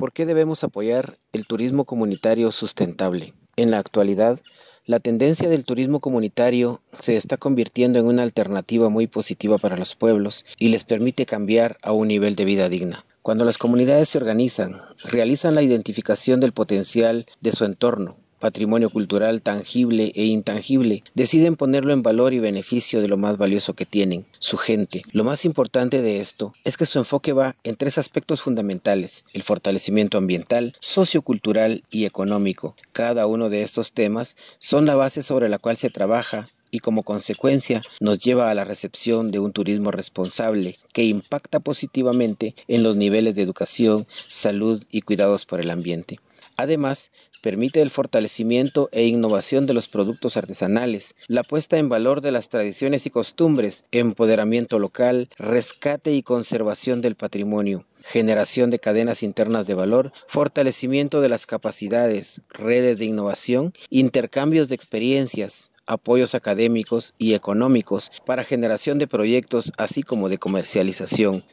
¿Por qué debemos apoyar el turismo comunitario sustentable? En la actualidad, la tendencia del turismo comunitario se está convirtiendo en una alternativa muy positiva para los pueblos y les permite cambiar a un nivel de vida digna. Cuando las comunidades se organizan, realizan la identificación del potencial de su entorno, patrimonio cultural tangible e intangible, deciden ponerlo en valor y beneficio de lo más valioso que tienen, su gente. Lo más importante de esto es que su enfoque va en tres aspectos fundamentales, el fortalecimiento ambiental, sociocultural y económico. Cada uno de estos temas son la base sobre la cual se trabaja y como consecuencia nos lleva a la recepción de un turismo responsable que impacta positivamente en los niveles de educación, salud y cuidados por el ambiente. Además, permite el fortalecimiento e innovación de los productos artesanales, la puesta en valor de las tradiciones y costumbres, empoderamiento local, rescate y conservación del patrimonio, generación de cadenas internas de valor, fortalecimiento de las capacidades, redes de innovación, intercambios de experiencias, apoyos académicos y económicos para generación de proyectos así como de comercialización.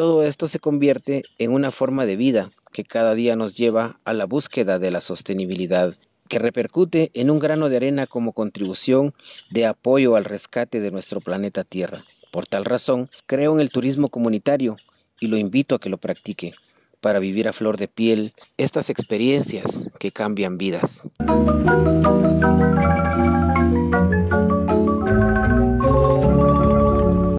Todo esto se convierte en una forma de vida que cada día nos lleva a la búsqueda de la sostenibilidad, que repercute en un grano de arena como contribución de apoyo al rescate de nuestro planeta Tierra. Por tal razón, creo en el turismo comunitario y lo invito a que lo practique para vivir a flor de piel estas experiencias que cambian vidas.